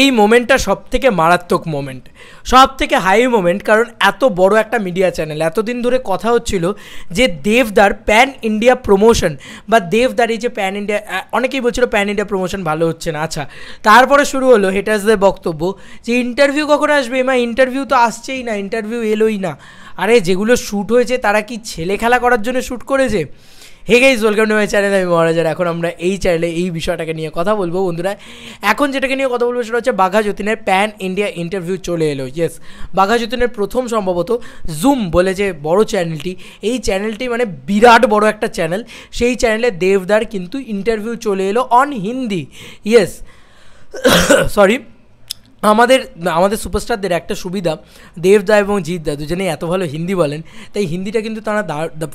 এই মোমেন্টটা সব থেকে মারাত্মক মোমেন্ট সব থেকে হাই মোমেন্ট কারণ এত বড় একটা মিডিয়া চ্যানেল এতদিন ধরে কথা হচ্ছিল যে দেবদার প্যান ইন্ডিয়া প্রমোশন বা দেবদার এই যে প্যান ইন্ডিয়া অনেকেই বলছিল প্যান ইন্ডিয়া প্রমোশন ভালো হচ্ছে না আচ্ছা তারপরে শুরু হলো হেটার্সদের বক্তব্য যে ইন্টারভিউ কখন আসবে এমা ইন্টারভিউ তো আসছেই না ইন্টারভিউ এলোই না আরে যেগুলো শ্যুট হয়েছে তারা কি ছেলে খেলা করার জন্য শ্যুট করেছে hey guys welcome to my channel আমি মহারাজার এখন আমরা এই চ্যানেলে এই বিষয়টাকে নিয়ে কথা বলবো বন্ধুরা এখন যেটাকে নিয়ে কথা বলবো সেটা হচ্ছে বাঘা যতীনের প্যান ইন্ডিয়া ইন্টারভিউ চলে এলো ইয়েস বাঘা যতীনের প্রথম সম্ভবত জুম বলে যে বড় চ্যানেলটি এই চ্যানেলটি মানে বিরাট বড় একটা চ্যানেল সেই চ্যানেলে দেবদার কিন্তু ইন্টারভিউ চলে এলো অন হিন্দি ইয়েস সরি আমাদের আমাদের সুপারস্টারদের একটা সুবিধা দেবদা এবং দা দুজনে এত ভালো হিন্দি বলেন তাই হিন্দিটা কিন্তু তারা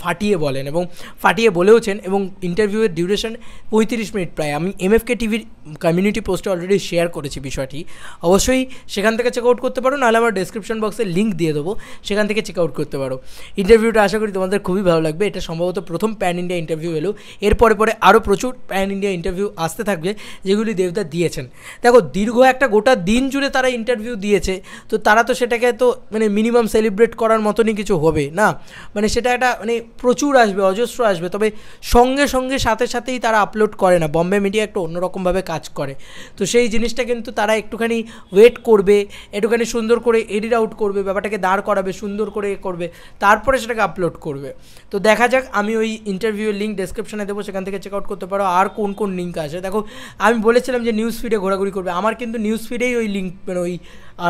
ফাটিয়ে বলেন এবং ফাটিয়ে বলেওছেন এবং ইন্টারভিউয়ের ডিউরেশন পঁয়ত্রিশ মিনিট প্রায় আমি এমএফকে টিভির কমিউনিটি পোস্টে অলরেডি শেয়ার করেছি বিষয়টি অবশ্যই সেখান থেকে চেক আউট করতে পারো নাহলে আমার ডেসক্রিপশন বক্সে লিঙ্ক দিয়ে দেবো সেখান থেকে চেক আউট করতে পারো ইন্টারভিউটা আশা করি তোমাদের খুবই ভালো লাগবে এটা সম্ভবত প্রথম প্যান ইন্ডিয়া ইন্টারভিউ এলো এরপরে পরে আরও প্রচুর প্যান ইন্ডিয়া ইন্টারভিউ আসতে থাকবে যেগুলি দেবদা দিয়েছেন দেখো দীর্ঘ একটা গোটা দিন জুড়ে তারা ইন্টারভিউ দিয়েছে তো তারা তো সেটাকে তো মানে মিনিমাম সেলিব্রেট করার মতনই কিছু হবে না মানে সেটা একটা মানে প্রচুর আসবে অজস্র আসবে তবে সঙ্গে সঙ্গে সাথে সাথেই তারা আপলোড করে না বম্বে মিডিয়া একটা অন্যরকমভাবে কাজ করে তো সেই জিনিসটা কিন্তু তারা একটুখানি ওয়েট করবে একটুখানি সুন্দর করে এডিট আউট করবে ব্যাপারটাকে দাঁড় করাবে সুন্দর করে করবে তারপরে সেটাকে আপলোড করবে তো দেখা যাক আমি ওই ইন্টারভিউয়ের লিঙ্ক ডেসক্রিপশানে দেবো সেখান থেকে চেক আউট করতে পারো আর কোন কোন লিঙ্ক আছে দেখো আমি বলেছিলাম যে নিউজ ফিডে ঘোরাঘুরি করবে আমার কিন্তু নিউজ ফিডেই ওই লিঙ্ক মানে ওই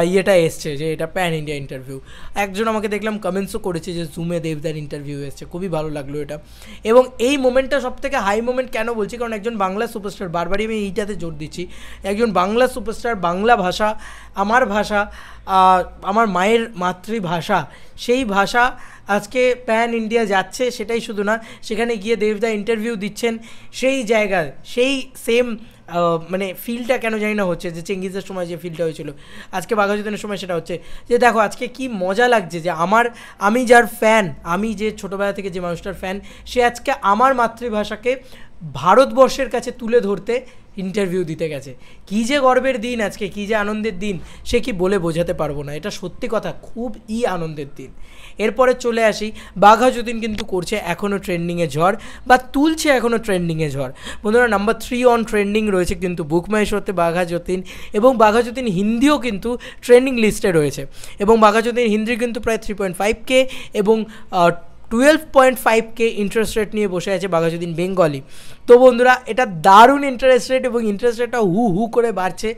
ইয়েটা এসছে যে এটা প্যান ইন্ডিয়া ইন্টারভিউ একজন আমাকে দেখলাম কমেন্টসও করেছে যে জুমে দেবদার ইন্টারভিউ এসছে খুবই ভালো লাগলো এটা এবং এই মোমেন্টটা সব থেকে হাই মোমেন্ট কেন বলছি কারণ একজন বাংলা সুপারস্টার বারবারই আমি এইটাতে জোর দিচ্ছি একজন বাংলা সুপারস্টার বাংলা ভাষা আমার ভাষা আমার মায়ের মাতৃভাষা সেই ভাষা আজকে প্যান ইন্ডিয়া যাচ্ছে সেটাই শুধু না সেখানে গিয়ে দেবদা ইন্টারভিউ দিচ্ছেন সেই জায়গায় সেই সেম মানে ফিলটা কেন জানি না হচ্ছে যে চেঙ্গিজের সময় যে ফিলটা হয়েছিল আজকে বাঘাযতীনের সময় সেটা হচ্ছে যে দেখো আজকে কি মজা লাগছে যে আমার আমি যার ফ্যান আমি যে ছোটোবেলা থেকে যে মানুষটার ফ্যান সে আজকে আমার মাতৃভাষাকে ভারতবর্ষের কাছে তুলে ধরতে ইন্টারভিউ দিতে গেছে কী যে গর্বের দিন আজকে কী যে আনন্দের দিন সে কি বলে বোঝাতে পারবো না এটা সত্যি কথা খুব ই আনন্দের দিন এরপরে চলে আসি বাঘা যদিন কিন্তু করছে এখনও ট্রেন্ডিংয়ে ঝড় বা তুলছে এখনও ট্রেন্ডিংয়ে ঝড় বন্ধুরা নাম্বার থ্রি অন ট্রেন্ডিং রয়েছে কিন্তু শোতে বাঘা যতীন এবং বাঘা যতীন হিন্দিও কিন্তু ট্রেন্ডিং লিস্টে রয়েছে এবং বাঘা যতীন হিন্দি কিন্তু প্রায় থ্রি পয়েন্ট ফাইভ কে এবং টুয়েলভ পয়েন্ট ফাইভ কে ইন্টারেস্ট রেট নিয়ে বসে আছে বাঘাজুদ্দিন বেঙ্গলি তো বন্ধুরা এটা দারুণ ইন্টারেস্ট রেট এবং ইন্টারেস্ট রেটটা হু হু করে বাড়ছে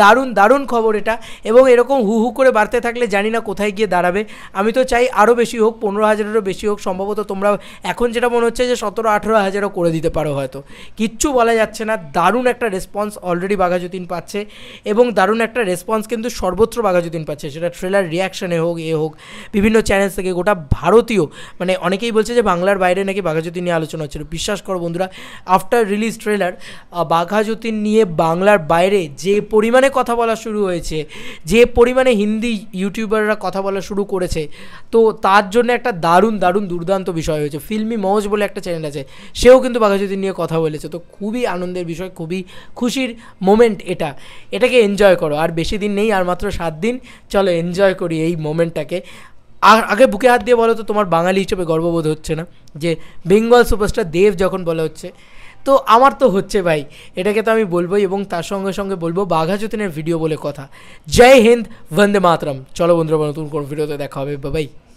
দারুণ দারুণ খবর এটা এবং এরকম হু হু করে বাড়তে থাকলে জানি না কোথায় গিয়ে দাঁড়াবে আমি তো চাই আরও বেশি হোক পনেরো হাজারেরও বেশি হোক সম্ভবত তোমরা এখন যেটা মনে হচ্ছে যে সতেরো আঠেরো হাজারও করে দিতে পারো হয়তো কিচ্ছু বলা যাচ্ছে না দারুণ একটা রেসপন্স অলরেডি বাঘাজুদ্দিন পাচ্ছে এবং দারুণ একটা রেসপন্স কিন্তু সর্বত্র বাঘাজুদ্দিন পাচ্ছে সেটা ট্রেলার রিয়াকশানে হোক এ হোক বিভিন্ন চ্যানেল থেকে গোটা ভারতীয় মানে অনেকেই বলছে যে বাংলার বাইরে নাকি বাঘাযতীন নিয়ে আলোচনা হচ্ছিল বিশ্বাস করো বন্ধুরা আফটার রিলিজ ট্রেলার বাঘাযতীন নিয়ে বাংলার বাইরে যে পরিমাণে কথা বলা শুরু হয়েছে যে পরিমাণে হিন্দি ইউটিউবাররা কথা বলা শুরু করেছে তো তার জন্য একটা দারুণ দারুণ দুর্দান্ত বিষয় হয়েছে ফিল্মি মহজ বলে একটা চ্যানেল আছে সেও কিন্তু বাঘাযতীন নিয়ে কথা বলেছে তো খুবই আনন্দের বিষয় খুবই খুশির মোমেন্ট এটা এটাকে এনজয় করো আর বেশি দিন নেই আর মাত্র সাত দিন চলো এনজয় করি এই মোমেন্টটাকে আর আগে বুকে হাত দিয়ে বলো তো তোমার বাঙালি হিসেবে গর্ববোধ হচ্ছে না যে বেঙ্গল সুপারস্টার দেব যখন বলা হচ্ছে তো আমার তো হচ্ছে ভাই এটাকে তো আমি বলবোই এবং তার সঙ্গে সঙ্গে বলবো বাঘা যতীনের ভিডিও বলে কথা জয় হিন্দ বন্দে মাতরম চলো বন্ধুরা নতুন কোনো ভিডিওতে দেখা হবে বাবাই